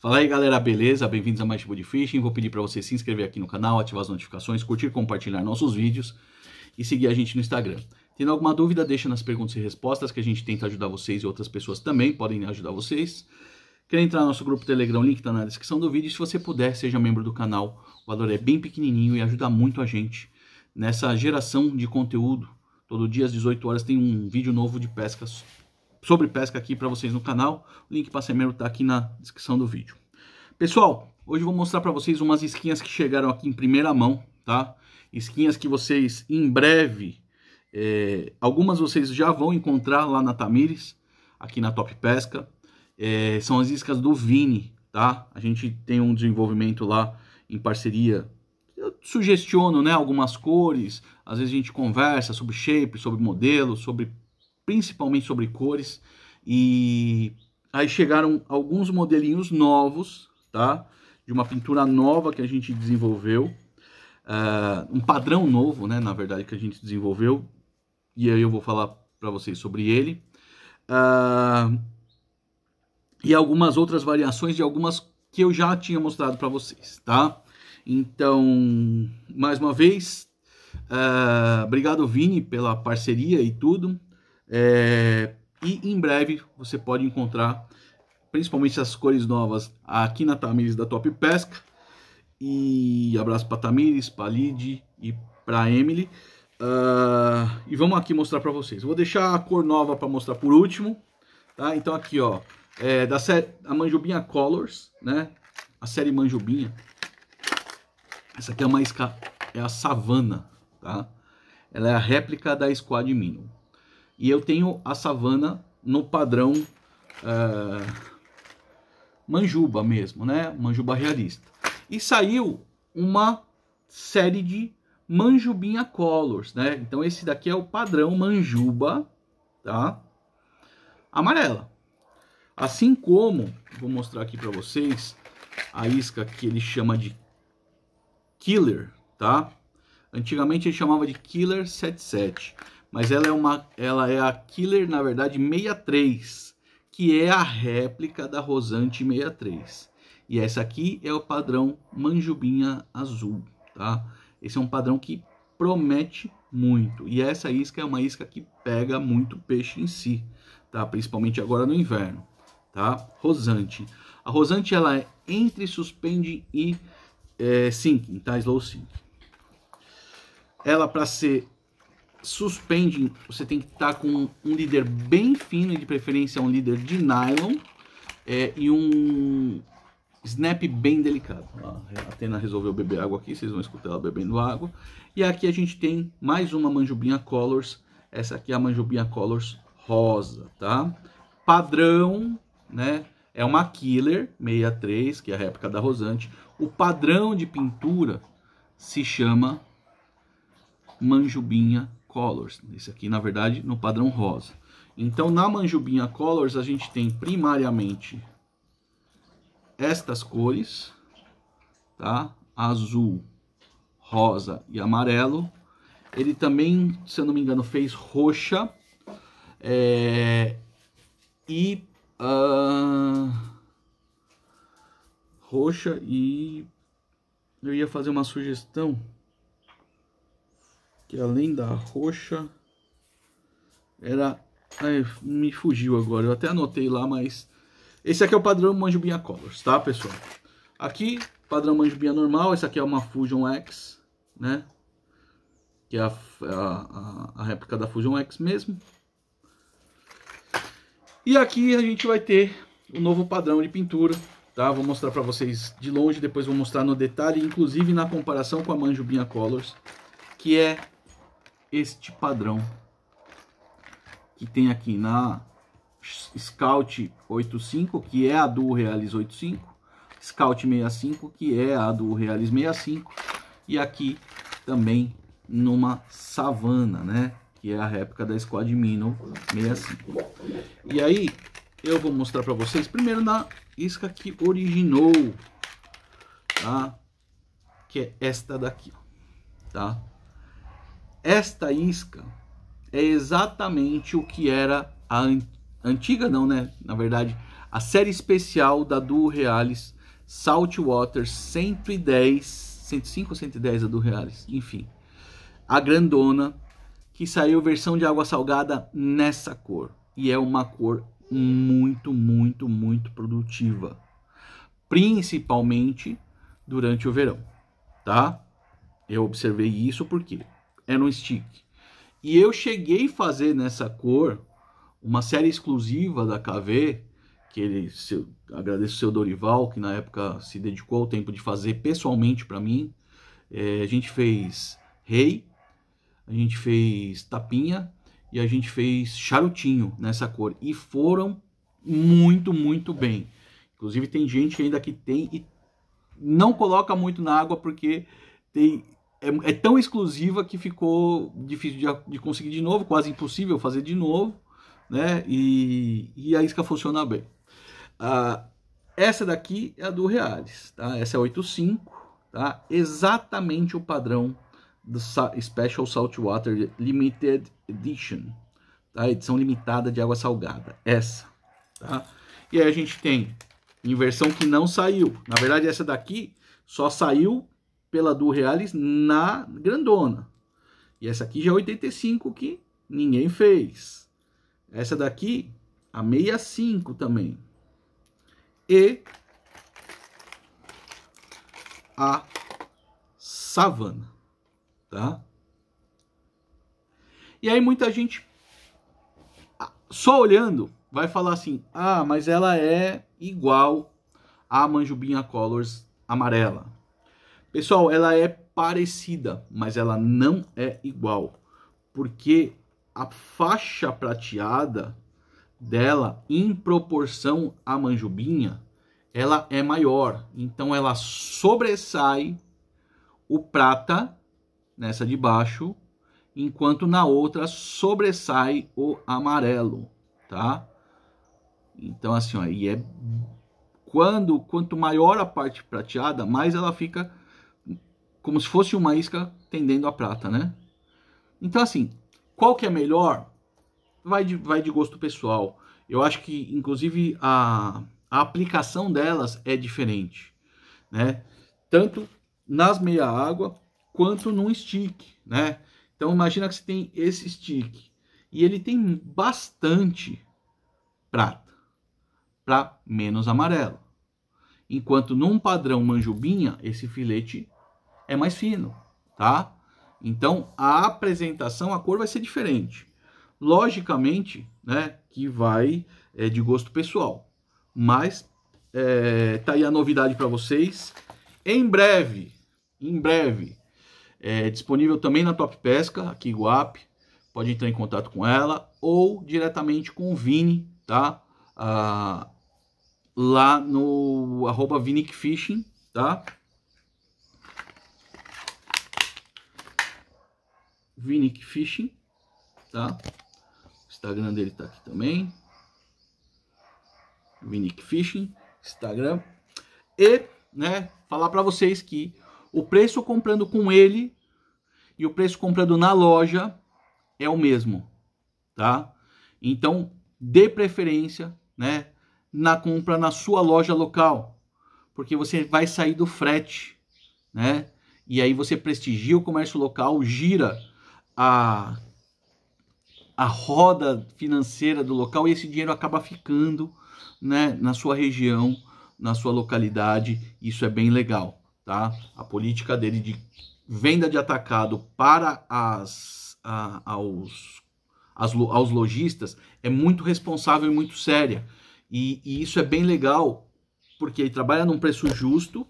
Fala aí galera, beleza? Bem-vindos a mais tipo de Fishing. Vou pedir para você se inscrever aqui no canal, ativar as notificações, curtir, compartilhar nossos vídeos e seguir a gente no Instagram. Tendo alguma dúvida, deixa nas perguntas e respostas que a gente tenta ajudar vocês e outras pessoas também podem ajudar vocês. Quer entrar no nosso grupo Telegram, link está na descrição do vídeo. se você puder, seja membro do canal. O valor é bem pequenininho e ajuda muito a gente nessa geração de conteúdo. Todo dia às 18 horas tem um vídeo novo de pescas sobre pesca aqui para vocês no canal. O link para Semero está aqui na descrição do vídeo. Pessoal, hoje eu vou mostrar para vocês umas esquinhas que chegaram aqui em primeira mão, tá? Esquinhas que vocês em breve, é, algumas vocês já vão encontrar lá na Tamires, aqui na Top Pesca. É, são as iscas do Vini, tá? A gente tem um desenvolvimento lá em parceria eu sugestiono né, algumas cores, às vezes a gente conversa sobre shape, sobre modelo, sobre principalmente sobre cores. E aí chegaram alguns modelinhos novos, tá? De uma pintura nova que a gente desenvolveu. Uh, um padrão novo, né, na verdade, que a gente desenvolveu. E aí eu vou falar para vocês sobre ele. Uh, e algumas outras variações de algumas que eu já tinha mostrado para vocês, tá? Então, mais uma vez, uh, obrigado Vini pela parceria e tudo. É, e em breve você pode encontrar principalmente as cores novas aqui na Tamires da Top Pesca. E abraço para Tamires, para Lid e para Emily. Uh, e vamos aqui mostrar para vocês. vou deixar a cor nova para mostrar por último. Tá? Então aqui ó, é da série a Manjubinha Colors, né? A série Manjubinha. Essa aqui é uma é a Savana, tá? Ela é a réplica da Squad Minnow. E eu tenho a savana no padrão é, Manjuba mesmo, né? Manjuba realista. E saiu uma série de Manjubinha Colors, né? Então esse daqui é o padrão Manjuba, tá? Amarela. Assim como, vou mostrar aqui para vocês, a isca que ele chama de Killer, tá? Antigamente ele chamava de Killer 77 mas ela é uma ela é a Killer, na verdade, 63, que é a réplica da Rosante 63. E essa aqui é o padrão Manjubinha azul, tá? Esse é um padrão que promete muito. E essa isca é uma isca que pega muito peixe em si, tá? Principalmente agora no inverno, tá? Rosante. A Rosante ela é entre suspende e é, sinking, tá? Slow sink. Ela para ser suspending, você tem que estar tá com um líder bem fino, de preferência um líder de nylon, é, e um snap bem delicado. A Atena resolveu beber água aqui, vocês vão escutar ela bebendo água. E aqui a gente tem mais uma manjubinha colors, essa aqui é a manjubinha colors rosa, tá? Padrão, né? É uma Killer 63, que é a réplica da Rosante. O padrão de pintura se chama manjubinha Colors. Esse aqui, na verdade, no padrão rosa. Então, na Manjubinha Colors, a gente tem primariamente estas cores, tá? Azul, rosa e amarelo. Ele também, se eu não me engano, fez roxa. É... E... Uh... Roxa e... Eu ia fazer uma sugestão que além da roxa era Ai, me fugiu agora, eu até anotei lá, mas esse aqui é o padrão Manjubinha Colors, tá pessoal? Aqui, padrão Manjubinha normal, essa aqui é uma Fusion X, né? Que é a, a, a réplica da Fusion X mesmo. E aqui a gente vai ter o novo padrão de pintura, tá? Vou mostrar para vocês de longe, depois vou mostrar no detalhe, inclusive na comparação com a Manjubinha Colors, que é este padrão que tem aqui na Scout 85, que é a do Realis 85, Scout 65, que é a do Realis 65, e aqui também numa Savana, né? Que é a réplica da Squad Minnow 65. E aí, eu vou mostrar para vocês, primeiro na isca que originou, tá? Que é esta daqui, tá? Esta isca é exatamente o que era a antiga, não, né? Na verdade, a série especial da Duo Reales Saltwater 110, 105 ou 110 da Duo Reales, enfim. A grandona que saiu versão de água salgada nessa cor e é uma cor muito, muito, muito produtiva, principalmente durante o verão, tá? Eu observei isso porque era um stick. E eu cheguei a fazer nessa cor uma série exclusiva da KV, que ele, seu, agradeço o seu Dorival, que na época se dedicou ao tempo de fazer pessoalmente para mim. É, a gente fez Rei, a gente fez Tapinha e a gente fez Charutinho nessa cor. E foram muito, muito bem. Inclusive tem gente ainda que tem e não coloca muito na água porque tem é, é, tão exclusiva que ficou difícil de, de, conseguir de novo, quase impossível fazer de novo, né? E, e a isca funciona bem. Ah, essa daqui é a do Reales, tá? Essa é 85, tá? Exatamente o padrão do Special Saltwater Limited Edition, tá? Edição limitada de água salgada, essa, tá? E aí a gente tem em versão que não saiu. Na verdade, essa daqui só saiu pela do Reales na grandona. E essa aqui já é 85 que ninguém fez. Essa daqui, a 65 também. E a savana, tá? E aí muita gente só olhando vai falar assim: "Ah, mas ela é igual a Manjubinha Colors amarela". Pessoal, ela é parecida, mas ela não é igual, porque a faixa prateada dela, em proporção à manjubinha, ela é maior, então ela sobressai o prata nessa de baixo, enquanto na outra sobressai o amarelo, tá? Então assim, aí é quando quanto maior a parte prateada, mais ela fica como se fosse uma isca tendendo à prata, né? Então assim, qual que é melhor? Vai de, vai de gosto pessoal. Eu acho que inclusive a, a aplicação delas é diferente, né? Tanto nas meia água quanto num stick, né? Então imagina que você tem esse stick e ele tem bastante prata para menos amarelo. Enquanto num padrão manjubinha, esse filete é mais fino, tá? Então, a apresentação, a cor vai ser diferente. Logicamente, né, que vai é, de gosto pessoal. Mas, é, tá aí a novidade para vocês. Em breve, em breve, é disponível também na Top Pesca, aqui Guap. Pode entrar em contato com ela ou diretamente com o Vini, tá? Ah, lá no arroba Vinic Fishing, tá? Vinic Fishing, tá? O Instagram dele tá aqui também. Vinic Fishing, Instagram. E, né, falar para vocês que o preço comprando com ele e o preço comprando na loja é o mesmo, tá? Então, dê preferência, né, na compra na sua loja local, porque você vai sair do frete, né? E aí você prestigia o comércio local, gira a, a roda financeira do local e esse dinheiro acaba ficando né, na sua região, na sua localidade. Isso é bem legal, tá? A política dele de venda de atacado para as, a, aos, as, aos lojistas é muito responsável e muito séria. E, e, isso é bem legal, porque ele trabalha num preço justo,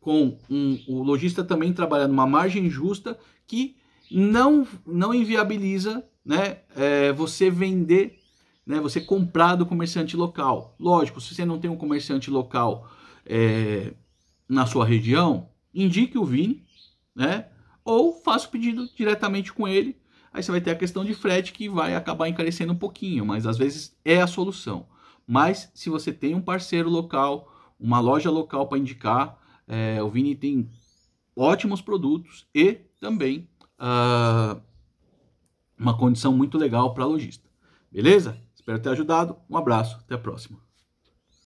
com um, o lojista também trabalha numa margem justa que não, não inviabiliza né, é, você vender, né, você comprar do comerciante local. Lógico, se você não tem um comerciante local é, na sua região, indique o Vini, né, ou faça o pedido diretamente com ele. Aí você vai ter a questão de frete que vai acabar encarecendo um pouquinho, mas às vezes é a solução. Mas se você tem um parceiro local, uma loja local para indicar, é, o Vini tem ótimos produtos e também ah, uma condição muito legal para lojista. Beleza? Espero ter ajudado. Um abraço, até a próxima.